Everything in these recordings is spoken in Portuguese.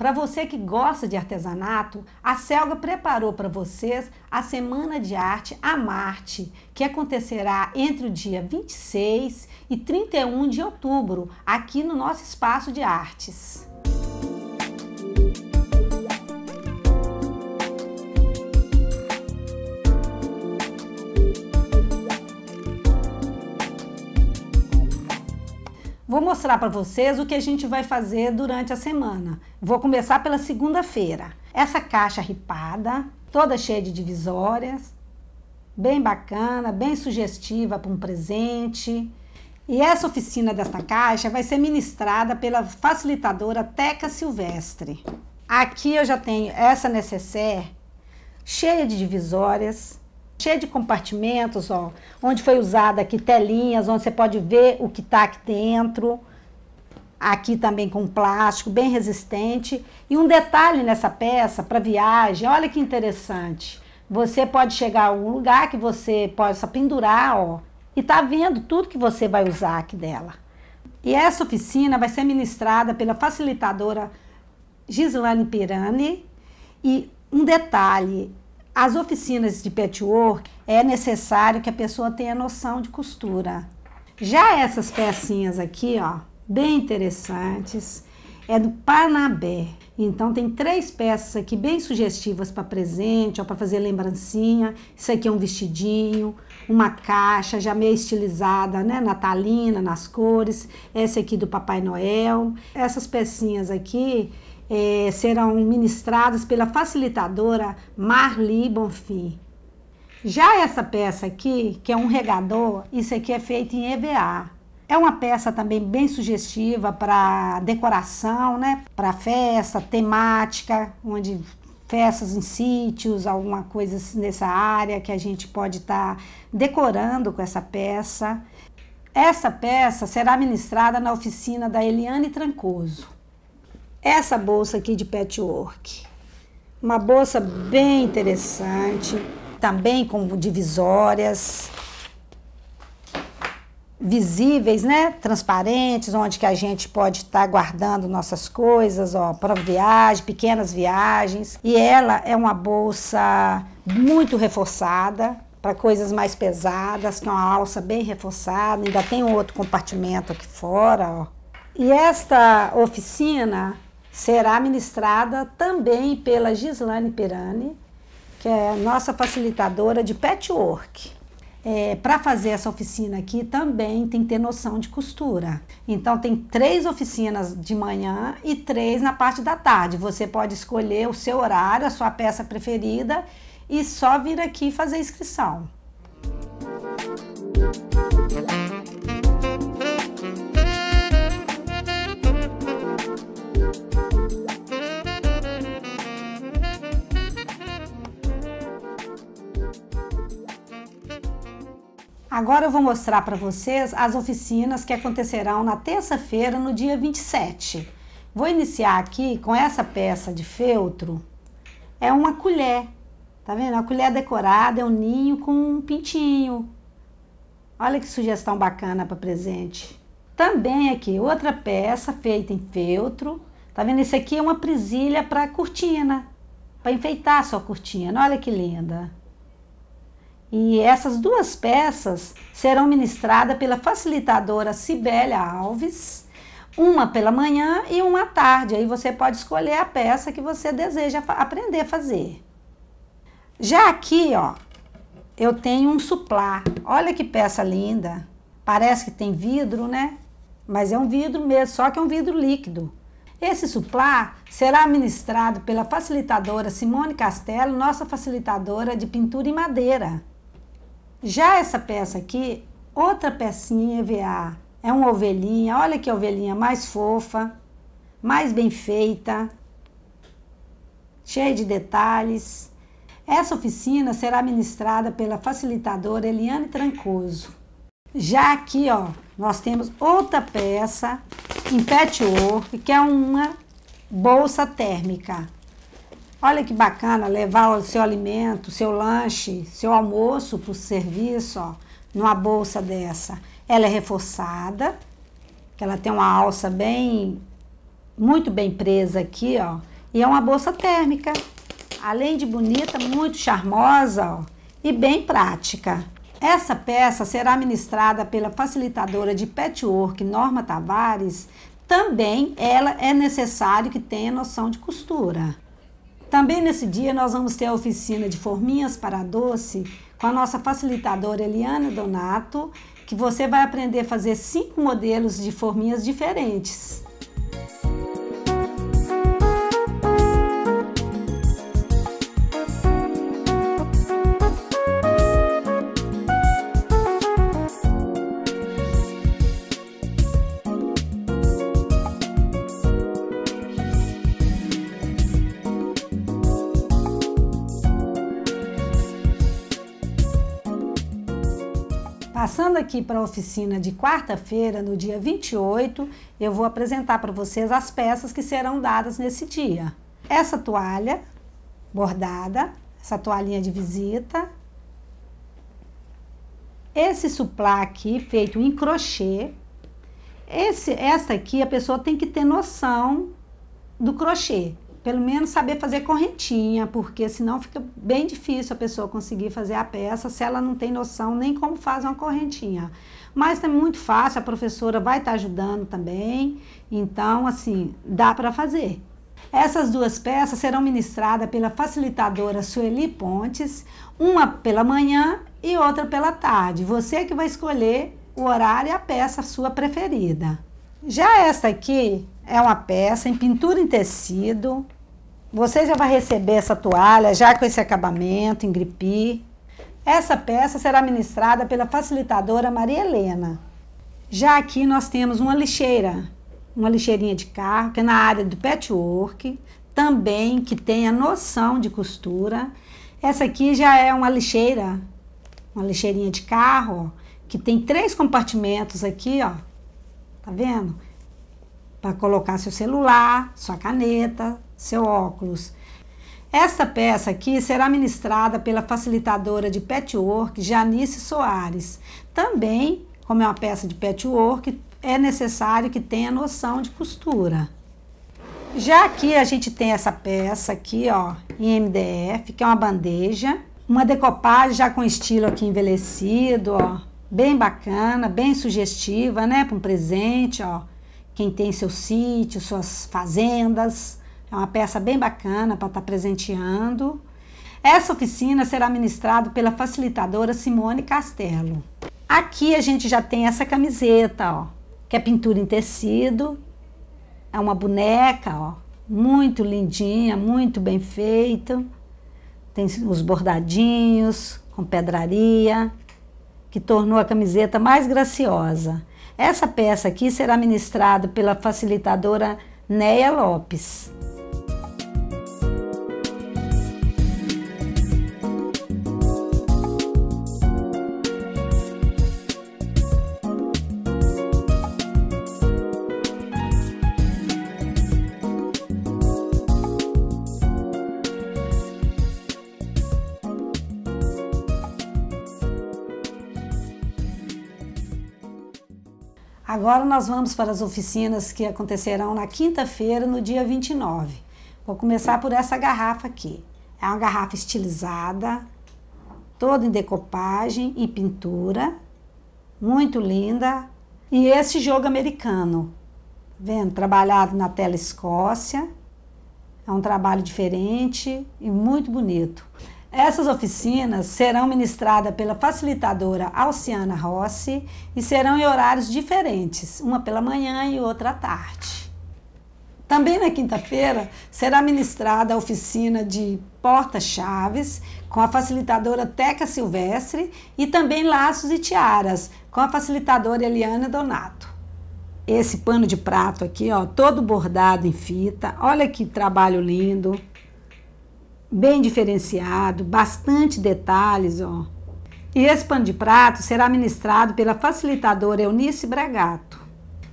Para você que gosta de artesanato, a Selga preparou para vocês a Semana de Arte a Marte, que acontecerá entre o dia 26 e 31 de outubro, aqui no nosso espaço de artes. Vou mostrar para vocês o que a gente vai fazer durante a semana. Vou começar pela segunda-feira. Essa caixa ripada, toda cheia de divisórias, bem bacana, bem sugestiva para um presente. E essa oficina desta caixa vai ser ministrada pela facilitadora Teca Silvestre. Aqui eu já tenho essa necessaire cheia de divisórias, cheia de compartimentos, ó, onde foi usada aqui telinhas, onde você pode ver o que está aqui dentro. Aqui também com plástico, bem resistente. E um detalhe nessa peça para viagem, olha que interessante. Você pode chegar a um lugar que você possa pendurar, ó, e tá vendo tudo que você vai usar aqui dela. E essa oficina vai ser ministrada pela facilitadora Gislane Pirani. E um detalhe, as oficinas de patchwork é necessário que a pessoa tenha noção de costura. Já essas pecinhas aqui, ó, bem interessantes, é do Panabé. Então tem três peças aqui bem sugestivas para presente, ó, para fazer lembrancinha. Isso aqui é um vestidinho, uma caixa já meio estilizada, né, natalina, nas cores. Essa aqui do Papai Noel. Essas pecinhas aqui é, serão ministradas pela facilitadora Marli Bonfim. Já essa peça aqui, que é um regador, isso aqui é feito em EVA. É uma peça também bem sugestiva para decoração, né? Para festa, temática, onde festas em sítios, alguma coisa assim nessa área que a gente pode estar tá decorando com essa peça. Essa peça será ministrada na oficina da Eliane Trancoso essa bolsa aqui de patchwork. Uma bolsa bem interessante, também com divisórias visíveis, né? Transparentes, onde que a gente pode estar tá guardando nossas coisas, ó, para viagem, pequenas viagens. E ela é uma bolsa muito reforçada para coisas mais pesadas, com é uma alça bem reforçada. Ainda tem outro compartimento aqui fora, ó. E esta oficina será ministrada também pela Gislane Pirani, que é nossa facilitadora de patchwork. É, para fazer essa oficina aqui também tem que ter noção de costura. Então tem três oficinas de manhã e três na parte da tarde. Você pode escolher o seu horário, a sua peça preferida e só vir aqui fazer inscrição. Agora eu vou mostrar para vocês as oficinas que acontecerão na terça-feira, no dia 27. Vou iniciar aqui com essa peça de feltro. É uma colher, tá vendo? A colher decorada é um ninho com um pintinho. Olha que sugestão bacana para presente. Também aqui, outra peça feita em feltro. Tá vendo? Isso aqui é uma prisilha para cortina, para enfeitar a sua cortina. Olha que linda. E essas duas peças serão ministradas pela facilitadora Cibélia Alves, uma pela manhã e uma à tarde. Aí você pode escolher a peça que você deseja aprender a fazer. Já aqui, ó, eu tenho um suplá. Olha que peça linda. Parece que tem vidro, né? Mas é um vidro mesmo, só que é um vidro líquido. Esse suplá será ministrado pela facilitadora Simone Castelo, nossa facilitadora de pintura e madeira. Já essa peça aqui, outra pecinha EVA, é uma ovelhinha, olha que ovelhinha mais fofa, mais bem feita, cheia de detalhes. Essa oficina será ministrada pela facilitadora Eliane Trancoso. Já aqui, ó, nós temos outra peça em patchwork, que é uma bolsa térmica. Olha que bacana levar o seu alimento, seu lanche, seu almoço para o serviço, ó, numa bolsa dessa. Ela é reforçada, ela tem uma alça bem, muito bem presa aqui, ó. E é uma bolsa térmica, além de bonita, muito charmosa, ó, e bem prática. Essa peça será ministrada pela facilitadora de patchwork Norma Tavares. Também ela é necessário que tenha noção de costura. Também nesse dia nós vamos ter a oficina de forminhas para doce com a nossa facilitadora Eliana Donato, que você vai aprender a fazer cinco modelos de forminhas diferentes. aqui para a oficina de quarta-feira, no dia 28, eu vou apresentar para vocês as peças que serão dadas nesse dia. Essa toalha bordada, essa toalhinha de visita. Esse suplá aqui, feito em crochê. Esse, essa aqui, a pessoa tem que ter noção do crochê pelo menos saber fazer correntinha, porque senão fica bem difícil a pessoa conseguir fazer a peça se ela não tem noção nem como faz uma correntinha. Mas é muito fácil, a professora vai estar ajudando também, então assim, dá para fazer. Essas duas peças serão ministradas pela facilitadora Sueli Pontes, uma pela manhã e outra pela tarde. Você é que vai escolher o horário e a peça sua preferida. Já esta aqui é uma peça em pintura em tecido. Você já vai receber essa toalha já com esse acabamento em gripi. Essa peça será ministrada pela facilitadora Maria Helena. Já aqui nós temos uma lixeira, uma lixeirinha de carro, que é na área do patchwork, também que tem a noção de costura. Essa aqui já é uma lixeira, uma lixeirinha de carro, ó, que tem três compartimentos aqui, ó. Tá vendo? para colocar seu celular, sua caneta, seu óculos. Esta peça aqui será ministrada pela facilitadora de patchwork Janice Soares. Também, como é uma peça de patchwork, é necessário que tenha noção de costura. Já aqui a gente tem essa peça aqui, ó, em MDF, que é uma bandeja, uma decopagem já com estilo aqui envelhecido, ó, bem bacana, bem sugestiva, né, para um presente, ó quem tem seu sítio, suas fazendas. É uma peça bem bacana para estar tá presenteando. Essa oficina será ministrada pela facilitadora Simone Castelo. Aqui a gente já tem essa camiseta, ó, que é pintura em tecido. É uma boneca, ó, muito lindinha, muito bem feita. Tem os bordadinhos com pedraria, que tornou a camiseta mais graciosa. Essa peça aqui será ministrada pela facilitadora Néia Lopes. Agora nós vamos para as oficinas que acontecerão na quinta-feira, no dia 29. Vou começar por essa garrafa aqui. É uma garrafa estilizada, toda em decopagem e pintura, muito linda. E esse jogo americano, tá vendo, trabalhado na tela Escócia. É um trabalho diferente e muito bonito. Essas oficinas serão ministradas pela facilitadora Alciana Rossi e serão em horários diferentes, uma pela manhã e outra à tarde. Também na quinta-feira será ministrada a oficina de porta-chaves com a facilitadora Teca Silvestre e também laços e tiaras com a facilitadora Eliana Donato. Esse pano de prato aqui, ó, todo bordado em fita. Olha que trabalho lindo bem diferenciado, bastante detalhes, ó. E esse pano de prato será ministrado pela facilitadora Eunice Bragato.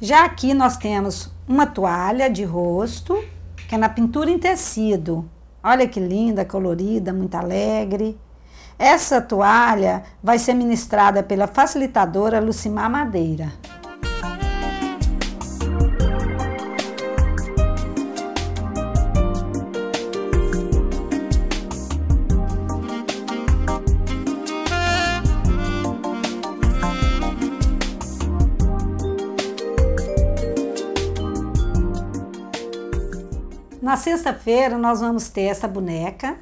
Já aqui nós temos uma toalha de rosto, que é na pintura em tecido. Olha que linda, colorida, muito alegre. Essa toalha vai ser ministrada pela facilitadora Lucimar Madeira. na sexta-feira nós vamos ter essa boneca.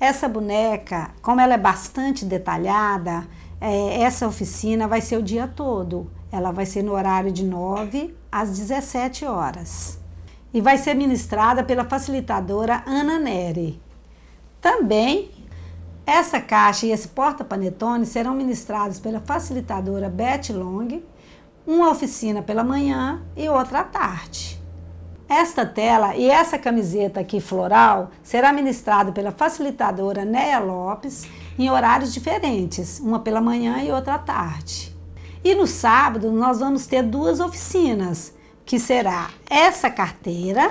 Essa boneca, como ela é bastante detalhada, é, essa oficina vai ser o dia todo. Ela vai ser no horário de 9 às 17 horas. E vai ser ministrada pela facilitadora Ana Neri. Também essa caixa e esse porta-panetone serão ministrados pela facilitadora Beth Long, uma oficina pela manhã e outra à tarde. Esta tela e essa camiseta aqui floral será ministrada pela facilitadora Néa Lopes em horários diferentes, uma pela manhã e outra à tarde. E no sábado nós vamos ter duas oficinas, que será essa carteira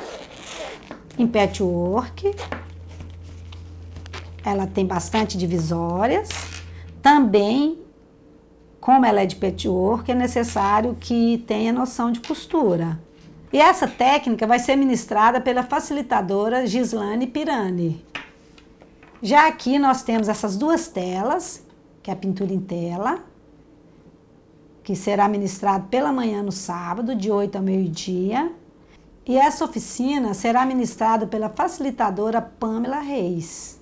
em patchwork. Ela tem bastante divisórias. Também, como ela é de patchwork, é necessário que tenha noção de costura. E essa técnica vai ser ministrada pela facilitadora Gislane Pirani. Já aqui nós temos essas duas telas, que é a pintura em tela, que será ministrado pela manhã no sábado, de 8 ao meio-dia. E essa oficina será ministrada pela facilitadora Pamela Reis.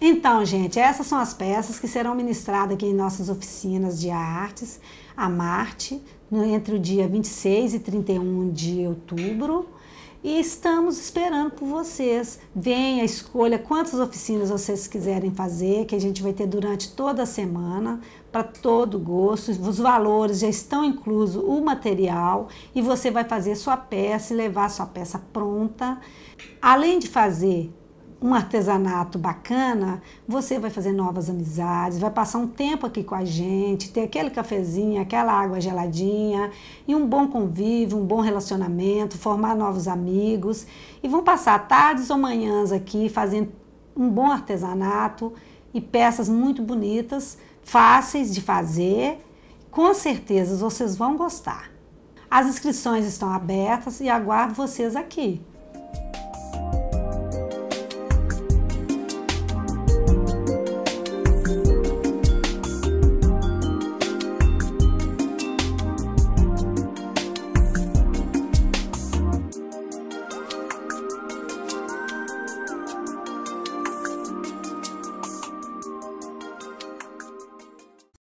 Então, gente, essas são as peças que serão ministradas aqui em nossas oficinas de artes a Marte né, entre o dia 26 e 31 de outubro. E estamos esperando por vocês. Venha, escolha quantas oficinas vocês quiserem fazer, que a gente vai ter durante toda a semana, para todo gosto. Os valores já estão incluso o material e você vai fazer sua peça e levar sua peça pronta. Além de fazer um artesanato bacana, você vai fazer novas amizades, vai passar um tempo aqui com a gente, ter aquele cafezinho, aquela água geladinha e um bom convívio, um bom relacionamento, formar novos amigos e vão passar tardes ou manhãs aqui fazendo um bom artesanato e peças muito bonitas, fáceis de fazer. Com certeza vocês vão gostar. As inscrições estão abertas e aguardo vocês aqui.